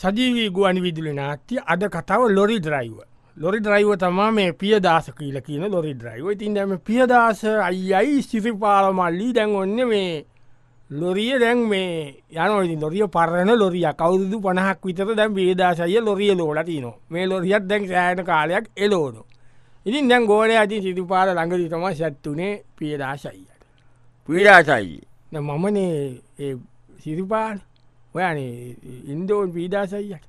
සජීවී ගුවනි විදුලි නාට්‍ය අද කතාව ලොරි ද්‍රයිව ලොරි ද්‍රයිව තමා මේ පියදාස කියල කියන ලොරි ද්‍රයිව ඉතින් දැම පියදාස අයියි සිරිපාල මල්ලි දැන් ඔන්න මේ ලොරිය දැන් මේ යනඉති ලොරිය පරණ ලොරිය කවුරුදු පනහක් විතර දැන් පියදාසය ලොරිය ලෝල තියන මේ ලොරියත් දැන් සෑන කාලයක් එලෝන ඉතින් දැන් ගෝලය ඇති සිරිපාල ළඟදී තම සැත්තුනේ පියදාශයියට පියදාසයි මමනේ සිරිපාල ඔයනේ ඉන්දෝන් පීඩාසයියට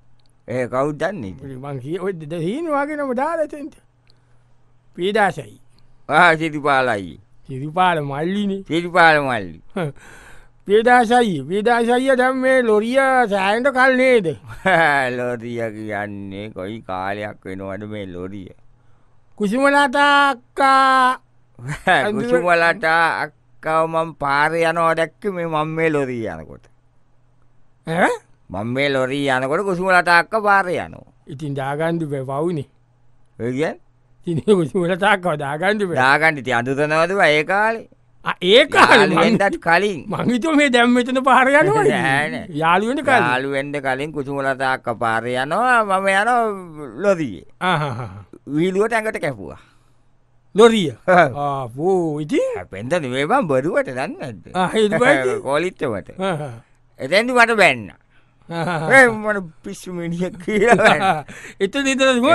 ඒ කෞද්දන්නේ මං කිය ඔ දහීනවාගෙනම දාලතෙන්ට පීඩාසයි සිරිපාලයි සිරිපාල මල්ලිනේ සිරිපාල මල්ලි පේදාසයි පේදාසයිය දැම් මේ ලොරිය සෑන්ට කල් නේද ලොරිය කියන්නේ කොයි කාලයක් වෙනවඩ මේ ලොරිය කුසිමලතාක්කා කුසුමලට අක්කව මම් පාර යනවා දැක්ක මේ මං මේ ලොරී යනකොට මං මේ ලොරී යනකොට කුසුමලටක්ක පාර යනවා ඉතින් දාගන්ඩු පැවුනේ ඒගන් කුසුමලටක් දාගන්ඩු දාගණ්ඩිති අඳුතනවදව ඒ කාලේ ඒකාලට කලින් මංහිතු මේ දැම්මතන පාරයන යාලුවට කාලුවෙන්ඩ කලින් කුසුමලතාක්ක පාරයනවා මම යන ලොදී වීලුවට ඇඟට කැපුවා ලොරිය පූ ඉති පෙන්ත නිවේබම් බොරුවට දන්න කොලිත්තවට එතැදි මට බැන්න මට පිස්සු මිනිිය කියලා එත නිතර ම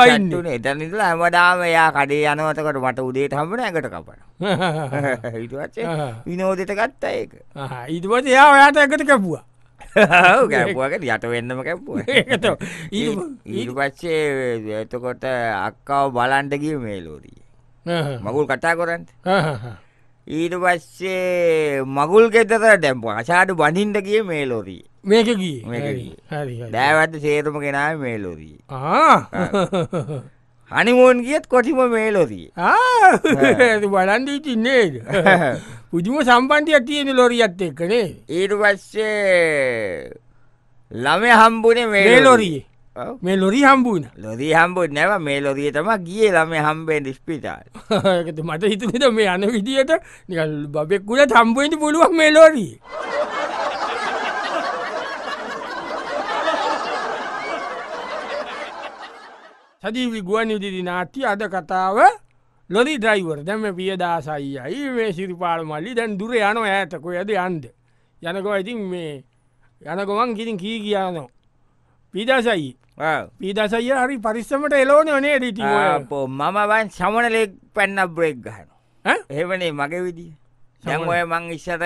බයින්න එතනිතුල ඇමඩාම එයා කඩේ යනවතකට මට උදේ හමන ඇකට කපන හිටුවච විනෝදට ගත්තා ඒක ඉතුපස එයා ඔයාට ඇකට කැපුවා ගැපුුවකට යට වෙන්නම කැපුුව ඊට පච්චේ එතකොට අක්කාව බලන්ට ගිය මේලෝදී මගුල් කටා කොරන්ට ඊට පස්සේ මගුල් ගෙතර දැම්ප අසාඩු බනින්ට කිය මේ ලොරී මේක දෑවත්ත සේරම කෙනා මේ ලොරී හනිමෝන් කියත් කොටිම මේ ලොරී බලන්දී තින්නේද පුජම සම්පන්තියක් තියෙන ලොරියත් එක්කනේ ඊට පස්සේ ළම හම්බුනේ මේ ලොරී මෙලොරි හම්බුන ලොදී හම්බුත් නැව මේ ලොදිය තම ගිය ලම හම්බෙන් ස්පිටාල් මට හිතනට මේ යන විදිහට නිකල් බෙක්කුල තම්බුවෙන්ට පුළුවන් මේ ලොරී සජීවි ගුවන් විදිරි නාට්‍ය අද කතාව ලොරි ද්‍රයිවර් දැම පියදාසයියි මේ සිරිපාල මල්ලි දැන් දුර යන ඇතකො ඇද අන්ද යනකෝ ඉතින් මේ යනකොමන් කිරින් කී කියානවා පීදසයි පීදසය හරි පරිස්සමට එලෝන නේ ඩිට පෝ මමවන් සමනලෙක් පැන්න බ්‍රෙක් ගහන එහෙවනේ මගේ විදි සැමඔය මං ඉස්සර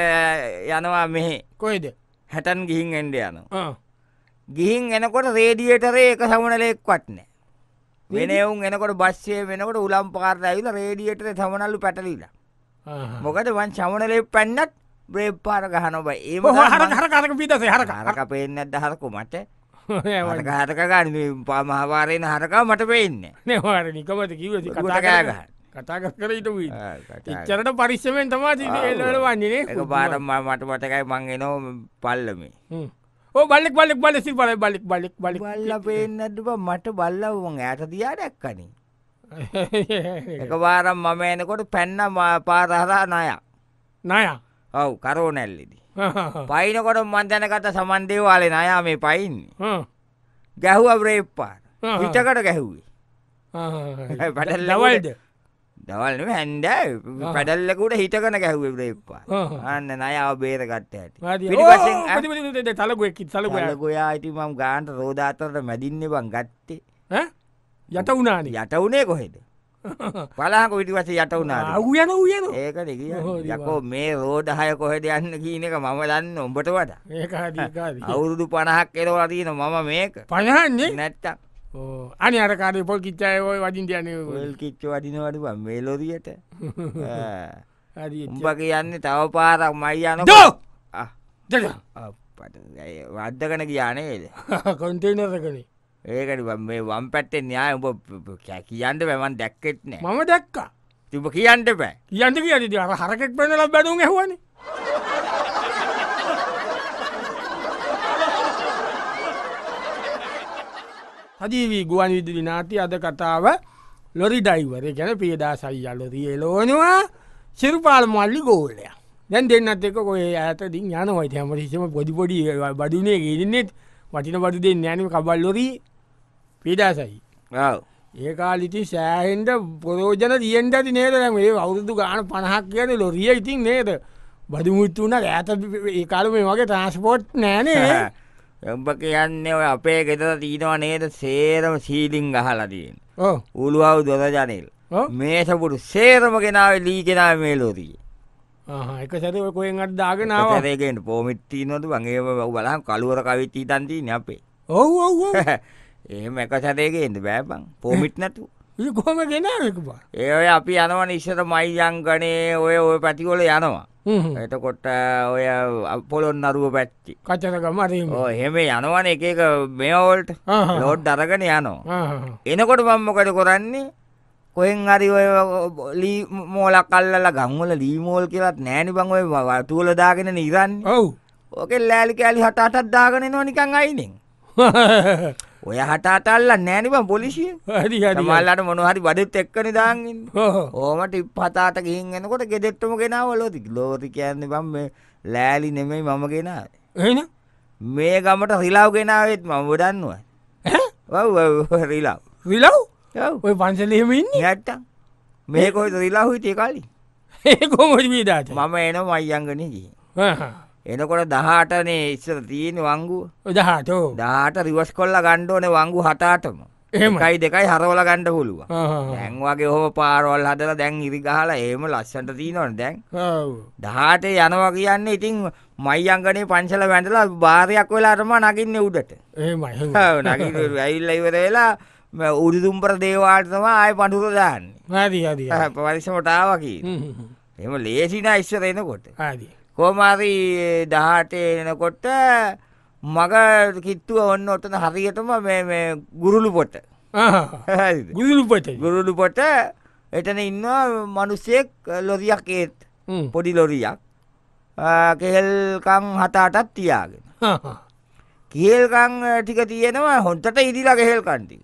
යනවා මෙහෙ කොයිද හැටන් ගිහින් එන්ඩ යන ගිහින් එනකොට රේඩියටරේ එක සමනලෙක් වටනෑ වෙනවුන් එනකොට බස්සේ වෙනකොට උලම් පාරට ඇවිල රේඩියටර සමනල්ලු පැටලීලා මොකද වන් සමනලේ පැන්නත් බ්‍රේප්පාර ගහනොබ ඒ හර හරක පිදසේ හරකාරක පේනත් දහරකු මට හරකාගන්න පාමහාවාරයෙන් හරකා මට පෙන්න නවාර නිකමට කිව කතාගහ කතා කර ඉට චරට පරිස්සමෙන් තමා ල වන්නේ පාරම් මට මටකයි මං එනෝ පල්ලමේ බලෙක් බලෙක් බල සි බල බලෙක් බලෙක් බලි බල්ල පෙන්න්නටබ මට බල්ලවුන් ඇයට දයා දැක්කනේ එක පාරම් මම එනකොට පැන්න පාරහරා නයා නයා ඔව් කරෝනැල්ලෙදි. පයින්කොට මං දැනගත සමන් දේවාලේ නයා මේ පයින්නේ. ගැහුවා බ්‍රේක් පාර. පිටකට ගැහුවේ. පැඩල් ලවල්ද? දවල් නෙවෙයි හැන්දෑ පැඩල්ලකට හිටගෙන ගැහුවේ බ්‍රේක් පාර. අන්න නයාව බේරගත්ත හැටි. පිටිපස්සෙන් තලගොයක් තලගොයා. තලගොයා ඉතින් මම ගානට රෝදාතරට මැදින්නේ බං ගත්තේ. ඈ? යට උනානේ. යට උනේ කොහෙද? පලාහක විටිවස යට වුණා උයන උයන ඒක යකෝ මේ රෝඩ හය කොහෙද යන්න කියන එක මම දන්න උඹට වඩ අවුරුදු පණහක් එරවලා තියෙන මම මේක පණහන්නේ නැත්තම් අනි අරකාරය පොල් කිච්චාය ඔය වදින් යන ල් කිච්ච වදිනවඩුව මේලොදියට උඹ කියන්නේ තව පාරක් මයි යන වද්දගන කියානේද කොන්ටේනරකනේ ඒකට මේ වම් පැත්තේ න්‍යාය උඹ කියන්න බෑ මන් දැක්කෙත් නෑ. මම දැක්කා. ඉතින් උඹ කියන්න බෑ. කියන්න කියද ඉතින් අර හරකෙක් වෙනලා බැනුම් ඇහුවනේ. සජීවී ගුවන් විදුලි නාට්‍ය අද කතාව ලොරි ඩයිවර් ගැන පියදා සයියා ලොරිය එලෝනවා සිරුපාල මල්ලි ගෝලයා. දැන් දෙන්නත් එක ඔය ඇතතින් යනවයි හැමතිසම පොඩි පොඩි බඩුනේ ගෙදන්නෙත් වටින බඩු දෙන්න යනම කබල් ලොරී පිඩසයි ඒ කාලිති සෑහෙන්ට පොරෝජන දියෙන්ට ඇති නේද මේ අවුරුදු ගාන පණහක් කියන ලොරිය ඉතින් නේද බදු මුත්තු වන ඇත ඒකාල මේ වගේ ට්‍රන්ස්පෝට් නෑනේ එම්ප කියන්නේ ඔය අපේ ගෙතර තියෙනවා නේද සේරම සීලිං අහලදීන් උළුවව් දොර ජනල් මේසපුටු සේරම කෙනාව ලී කෙනා මේ ලෝදී එක සැර කොයෙන් අට දාගෙනාව රේගෙන් පෝමිට්ටී නොතු වගේ බලහම් කළුවර කවිත්තී තන්තිී අපේ ඔව් ඔව් එහෙම එක සැරේගෙන්ද බෑපං පෝමිට් නැතු කොහම ගෙනාවක බා ඒ ඔය අපි යනවන ඉස්සර මයිජංගනේ ඔය ඔය පැතිවොල යනවා එතකොට ඔය පොලොන් අරුව පැච්චි කචරකම හෙම යනවන එක එක මේවෝල්ට ලෝඩ් දරගෙන යනවා එනකොට පම්මකට කොරන්නේ කොහෙන් හරි ඔය ලී මෝලක් කල්ලලා ගංවල ලීමෝල් කියලත් නෑනි බං ඔය වතුවල දාගෙන නිරන්න ඔව් ඕකෙන් ලෑලි කෑලි හට අටක් දාගෙන එනවා නිකන් අයිනෙන් ඔය හට අතල්ලා නෑනේ බං පොලිසිය. හරි හරි. සමහරලාට මොනවා හරි බඩෙත් එක්කනේ දාන් ඉන්නේ. ඔව්. ඕම ටිප් හතට ගිහින් එනකොට ගෙදෙට්ටම ගෙනාවා ලෝරි. ලෝරි කියන්නේ බං මේ ලෑලි නෙමෙයි මම ගෙනාවේ. එහෙනම් මේ ගමට රිලව් ගෙනාවෙත් මම දන්නවා. ඈ? ඔව් ඔව් රිලව්. රිලව්? ඔව්. ඔය පන්සලේ එහෙම ඉන්නේ? නැත්තම්. මේ කොහෙද රිලව් හිටියේ කලින්? ඒ කොහොමද මේ දාට? මම එනවා අයියංගනේ ගිහින්. හා හා. එනකොට 18 නේ ඉස්සර තියෙන වංගු 18 ඔව් 18 රිවර්ස් කරලා ගන්න ඕනේ වංගු 18ටම එකයි දෙකයි හරවලා ගන්න පුළුවන් දැන් වගේ ඔහොම පාරවල් හදලා දැන් ඉරි ගහලා එහෙම ලස්සනට තියෙනවනේ දැන් ඔව් 18 යනවා කියන්නේ ඉතින් මයි අංගනේ පන්සල වැඳලා බාරයක් වෙලා අරම නගින්නේ උඩට එහෙමයි ඔව් නගින්න ඇවිල්ලා ඉවර වෙලා උඩුදුම්බර දේවාලට තමයි ආයෙ පඳුර දාන්නේ හරි හරි පරිස්සමට ආවා කියන්නේ එහෙම ලේසි නෑ ඉස්සර එනකොට හරි කොහොම හරි 18 එනකොට මග කිට්ටුව ඔන්න ඔතන හරියටම මේ මේ ගුරුළු පොට. ගුරුළු පොට. ගුරුළු පොට එතන ඉන්නවා මිනිස්සෙක් ලොරියක් ඒත් පොඩි ලොරියක්. කෙහෙල්කම් හත අටක් තියාගෙන. කෙහෙල්කම් ටික තියෙනවා හොන්ටට ඉදිලා කෙහෙල්කම් ටික.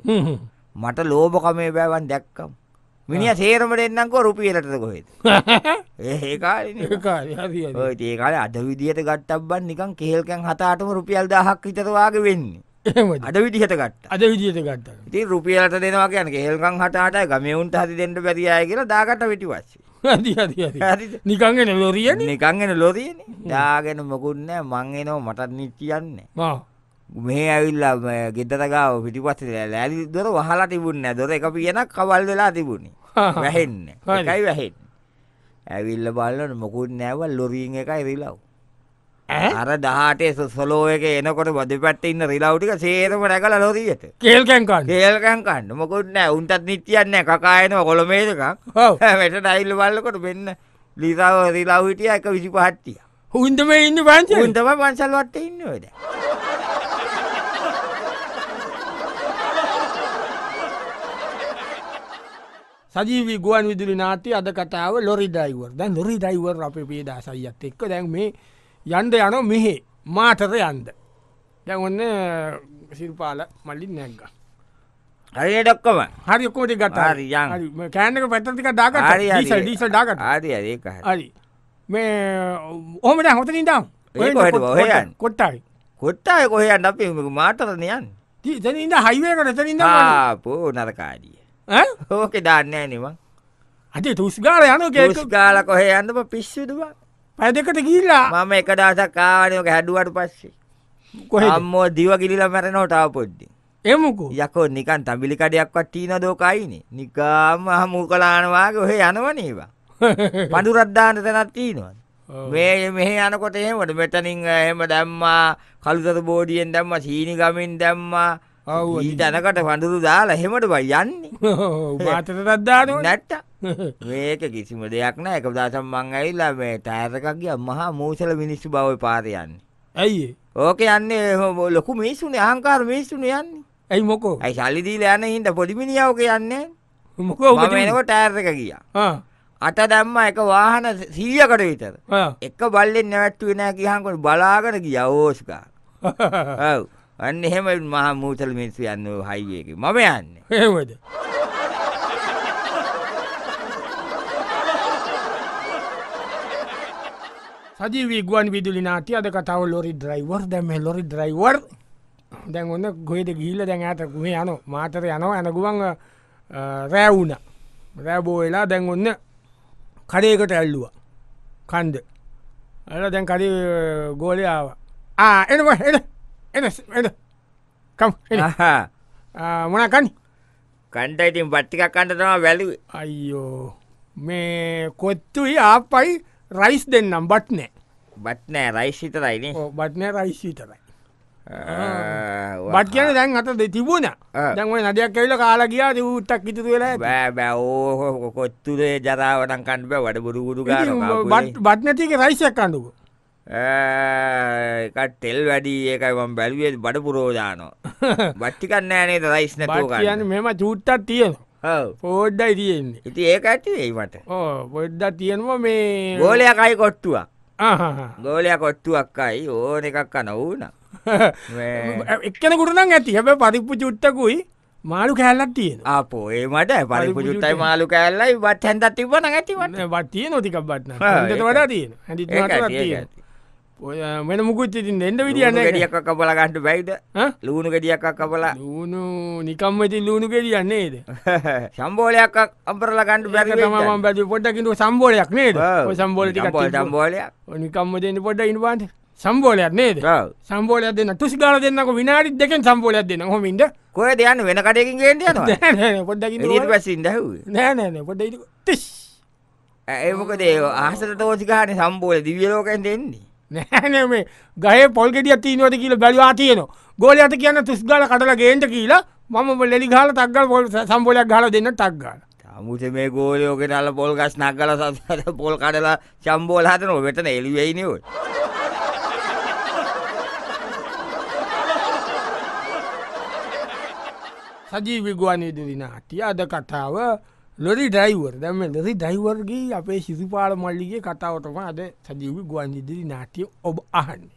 මට ලෝභකමේ බෑවන් දැක්කම්. මිනිහ සේරම දෙන්නම්කෝ රුපියලටද කොහෙද? ඒ කාලේ ඒ කාලේ හරි හරි. ඔය ඒ කාලේ අද විදියට ගත්තබ්බන් නිකන් කෙහෙල්කන් හත අටම රුපියල් 1000ක් විතර වාගේ වෙන්නේ. එහෙමද? අද විදියට ගත්තා. අද විදියට ගත්තා. ඉතින් රුපියලට දෙනවා කියන්නේ කෙහෙල්කන් හත අටයි ගමේ උන්ට හරි දෙන්න බැරි අය කියලා දාගට වෙටිවස්සේ. හරි හරි හරි. නිකන් එන ලොරියනේ. නිකන් එන ලොරියනේ. දාගෙන මොකුත් නැහැ මං එනවා මටත් නිච් කියන්නේ. ආ. මේ ඇවිල්ලා ගෙදර ගාව පිටිපස්සේ ලෑලි දොර වහලා තිබුණේ නැහැ. දොර එක පියනක් කවල් වෙලා තිබුණේ. වැහෙන්න එකයි වැහෙන් ඇවිල්ල බලන්න මොකුත් නැව ලොරීන් එකයි රිලව් අර දහටේ සොලෝ එක එනකොට බද පැට ඉන්න රිලව්ටික සේරම රැකල ලොරීයට කේල්කැන්ක කේල්කැන් කන්න මොකුත් නෑ උන්ටත් නිතියන්න කකායනව කොළොමේදකක් වැට ඩයිල්ල බල්ලකොට වෙන්න ලිසාව රිලව් හිටිය එක විසි පහට්ටිය හුන්දම ඉන්න පංච උන්තම පන්සල්වත්ට ඉන්නවද සජීවී ගුවන් විදුලි නාට්‍ය අද කතාව ලොරි ඩයිවර් දැන් ලොරි ඩයිවර් අපේ පේදාසයිත් එක්ක දැන් මේ යන්ඩ යන මෙහෙ මාටර යන්ද දැන් ඔන්න සිල්පාල මල්ලින් නැග්ග හරියටක්කම හරි ඔක්කෝටි ගත කෑනක පැත්තතික දාග ඩීසල් දාගට හරි හරි මේ ඕමට හොතනින් දම් කොට්ටයි කොට්ටාය කොහයන් අපි මාටරණයන් ඉඳ හයිවේකට තනින්ද පෝ නරකාඩිය ඕක දන්නේ නිවන් අද තුස් ගාල යන ගාල කොහ යන්නම පිස්සුදුව පැදකට ගිල්ලා මම එක දසක් කාවනයක හැඩුවට පස්සේ කොහම්මෝ දිව ගිලිල මැරෙනෝ ටාව පොඩ්ඩි එමුකු යකෝ නිකන් තබිලි කඩයක්වත් ටීන දෝකයිනේ නිකාම හමු කලානවාගේ ඔහේ යනවනේවා පඩුරද්දාන්න තැනත් තිීනවා මේ මෙහ යනකොට එහෙමට මෙතනින් එහෙම දැම්මා කළුතර බෝඩියෙන් දැම්ම සීනි ගමින් දැම්මා ඊ තැනකට වඳුරු දාලා හෙමට බයි යන්නේ මාතරටත්දාන නැට්ට මේක කිසිම දෙයක් නෑ එක දසම් මං ඇවිල්ලා මේ තෑරකගේ මහා මූසල මිනිස්සු බවයි පාරයන්නේ ඇයි ඕක යන්නේ ලොකු මිනිස්සුනේ අහංකාර මිනිස්සුන යන්නේ ඇයි මොකෝ ඇයි ශල්ලිදීල යන හින්ට පොඩිමිනිියාවක යන්නේ මොකෝ එනකොට ටෑර්ක ගියා අට දැම්ම එක වාහන සීියකට විතර එක බල්ලෙන් නැවැත්තුවෙන කියහන්කොට බලාගෙන ගිය ඕෝස්කා ඇව් අන්න එහෙම මහා මූතල මිනිස්සු යන්නේ ඔය හයිවේ එකේ. මම යන්නේ. එහෙමද? සජීවී ගුවන් විදුලි නාට්‍ය අද කතාව ලොරි ඩ්‍රයිවර් දැන් මේ ලොරි ඩ්‍රයිවර් දැන් ඔන්න ගොහෙද ගිහිල්ලා දැන් ඈත ගුහේ යනවා මාතර යනවා යන ගුවන් රෑ වුණා. රෑ බෝ වෙලා දැන් ඔන්න කඩේකට ඇල්ලුවා. කන්ද. ඇල්ලලා දැන් කඩේ ගෝලේ ආවා. ආ එනවා එනවා මොනකන් කණ්ඩ ඉතින් බට්ටිකක් කණ්ඩතවා වැලුව අයියෝ මේ කොත්තුයි ආපයි රයිස් දෙන්නම් බට් නෑ බත් නෑ රයිස් විතරයින බට්නෑ රයිස් විතරයි බට කියන දැන් අත දෙ තිබුණ දැන්ව නදයක් ඇවිල කාලා ගියා උත්තක් ඉතු වෙලා බෑබැ ඕහො කොත්තුරේ ජරාවටන් කණ්ඩ වැඩ බුරුගුරු බට්නැතික රයිසයක් කණ්ඩුව එක තෙල් වැඩි ඒකයි මම බැලුවේ බඩ පුරව දානවා. බත් ටිකක් නෑ නේද රයිස් නැතුව ගන්න. කියන්නේ මෙහෙම චූට්ටක් තියෙනවා. ඔව්. පොඩ්ඩයි තියෙන්නේ. ඉතින් ඒක ඇති වෙයි මට. ඔව් පොඩ්ඩක් තියෙනවා මේ ගෝලයක් අයි කොට්ටුවක්. ආහ් ගෝලයක් කොට්ටුවක් අයි ඕන එකක් කන වුණා. මේ එක්කෙනෙකුට නම් ඇති. හැබැයි පරිප්පු චුට්ටකුයි මාළු කෑල්ලක් තියෙන අපෝ ඒ මට පරිපු ජුත්තයි මාළු කෑල්ලයි බත් හැන්දත් තිබන ඇතිවන්න බත් තිය නොතිකක් බට්න ට වඩා තියෙන හැඩි ඔය වෙන මුකුත් ඉතින් එන්න විදිියන්න ගෙඩියක් කබල ගන්නට බැයිද ලුණු ගෙඩියක් කබලා ලුණු නිකම්ම ඉතින් ලුණු ගෙඩියන්නේද සම්බෝලයක් අපරල ගන්නට බැ ම බැ පොඩ්ඩකිට සම්බෝලයක් නේද සම්බෝලටික සම්බෝලයක් නිකම්ම දෙන්න පොඩ්ඩ ඉන්වාන්ට සම්බෝලයක් නේද සම්බෝලයක් දෙන්න තුසි කාල දෙන්නක විනාඩි දෙකෙන් සම්බෝලයක් දෙන්න හොමින්ට කොය දෙයන්න වෙන කටයකින් ගේට යන පොඩ්ඩ පැසින්ද නෑනෑ පොඩ්ඩ තිස් ඒමකදේ ආසට තෝසිකාන සම්බෝල දිවියලෝකෙන් දෙන්නේ නෑන මේ ගහ පොල්ගෙටිය තිීනවද කියල බැලවා තියනවා ගෝලයට කියන්න තුස්ගල කටල ගේන්ට කියලා මම ලෙඩි ගාල තක්ගල් පොල් සම්බෝලයක් ගාල දෙන්න තක්ගාල අමුච මේ ගෝලයෝක නල පොල් ගස් නක්ගල සසට පොල් කඩලා චම්බෝල හතන වෙටන එලිවෙයිනව සජී විගුවනීදදිනා අතියාද කතාව ලොරි ඩයිවර් දැම ලෙසි ඩයිවර්ගේ අපේ සිසිපාල මල්ලිගේ කතාවටම අද සජීවි ගුවන් ඉදිරි නාටිය ඔබ අහන්නේ.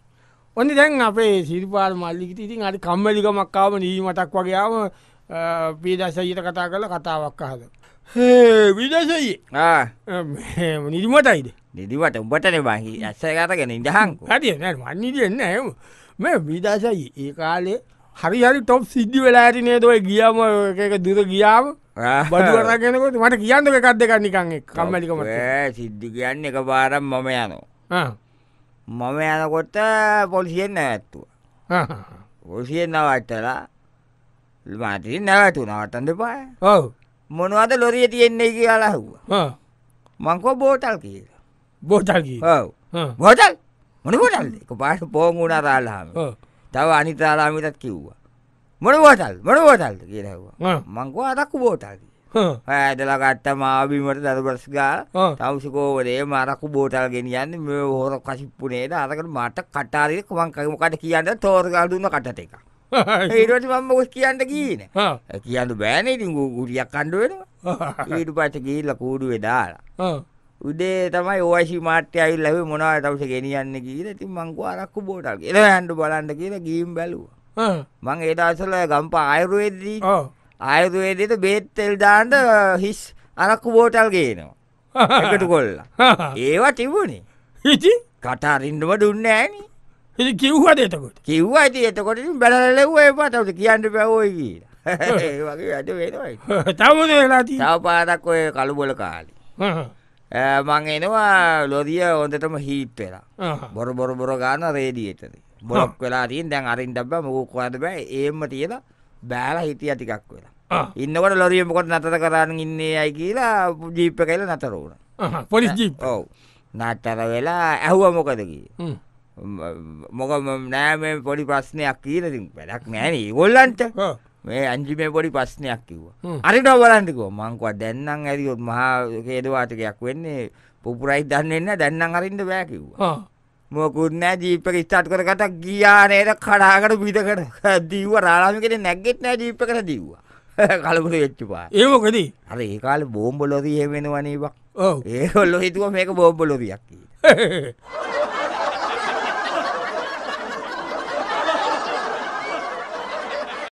ඔන්න දැන් අපේ සිරිපාල මල්ලිකට ඉතින් අට කම්මලිකමක්කාව නීමටක් වගේාව පීදසයට කතා කළ කතාවක් අහද. විදසයේ නිදිමටයිද නිදිවට උඹටන බහි ඇස්සකතගෙන ඉදහංකු හටිය මන්නිදන්න ඇම මේ විදසයි ඒ කාලේ හරි හරි ටොප් සිද්ධි වෙලා ඇතිනේ දොයි ගියම එක දුර ගියාව බදුවරගෙනකොට මට කියන්න එකක් දෙක නිකං කම්මලිකම සිද්ධි කියන්න එක පාරම් මම යනවා මම යනකොට පොලිසියෙන් නැත්තුව පොසියෙන් නවට්ටලා මාතිී නැවැතු නවටන් දෙපාය ඔව මොනවද ලොරිය තියෙන්නේ කියලා හවා මංකෝ බෝටල් කියල බෝටල් ඔව බෝටල් මොන බොටල් පාට පෝමුණ රාලාම තව අනිතාලාමිටත් කිව්වා මොන බෝතල් මොන බෝතල්ද කියනවා මංකෝ අරක්කු බෝතල් ඇදලා ගත්ත මාබිමට දරබස් ගා තවසිකෝවලේ මරක්කු බෝටල් ගෙනියන්න මේ හෝර කසිප්පුනේද අරකට මට කටාරය මංකමකට කියන්න තෝරගල්දුන්න කටට එක ඒට මම ගොස් කියන්න කියීන කියන්න බෑන ඉතින් ගුටියක් කණ්ඩුවෙනවා ඊට පට ගිල්ල කූඩු වෙදාලා උදේ තමයි ඕයිසි මාට්‍ය අයිල් ලැබ මොනාව තවස ගෙනියන්න කියීල ති මංකු අරක්කු බෝටල් ගෙන ඇන්ඩු බලන්න කියලා ගීම් බැලවා මං ඒ දවසල ගම්පා ආයුර්වේදී ආයුර්වේදයට බේත් තෙල් දාන්න හිස් අරක්කු බෝටල් ගේනවා එකට කොල්ලා ඒවා තිබුණේ හිචි කටාරින්ඩම දුන්න ඇනි හි කිව්වද එතකොට කිව්ව ඇති එතකොට බැලලෙව්ව පතවට කියන්න පැවෝයි කියලා ඒ වගේ වැඩ වෙනයි තවද වෙලා තව පාරක් ඔය කළුබොල කාලි මං එනවා ලොදිය හොඳටම හීට් වෙලා බොර බොර බොර ගාන රේඩියටද බොලොක් වෙලා තින් දැන් අරින් ඩබ මොකුක්වාද බෑ ඒම තියලා බෑලා හිටිය ටිකක් වෙලා ඉන්නකට ලොරියමකොට නතර කරන්න ඉන්නේ අයි කියලා ජීප්ප කල නතරුණ පොලිස් ජීප් ඔව නත්තර වෙලා ඇහුව මොකදකී මොක නෑම පොඩි ප්‍රශ්නයක් කියීලති වැඩක් නෑන ගොල්ලන්ට මේ ඇන්ජිමේ පොඩි ප්‍රශ්නයක් කිව්වා අරිට බලන්ටිකෝ මංකව දැන්නම් ඇරියොත් මහා කේදවාටකයක් වෙන්නේ පුපුරයි දන්නන්න දැන්නම් අරින්ට බෑකිව්වා මොකුත් නෑ ජීපක ස්ටාර්ට් කරගත්ත ගියා නේද කඩාකට පිටකට දීව රාලාමි කෙනෙක් නැග්ගෙත් නෑ ජීපකට දීවා කලබල වෙච්ච පාර ඒ මොකද අර ඒ කාලේ බෝම්බ ලොරිය එහෙම වෙනවනේ බක් ඔව් ඒගොල්ලෝ හිතුවා මේක බෝම්බ ලොරියක් කියලා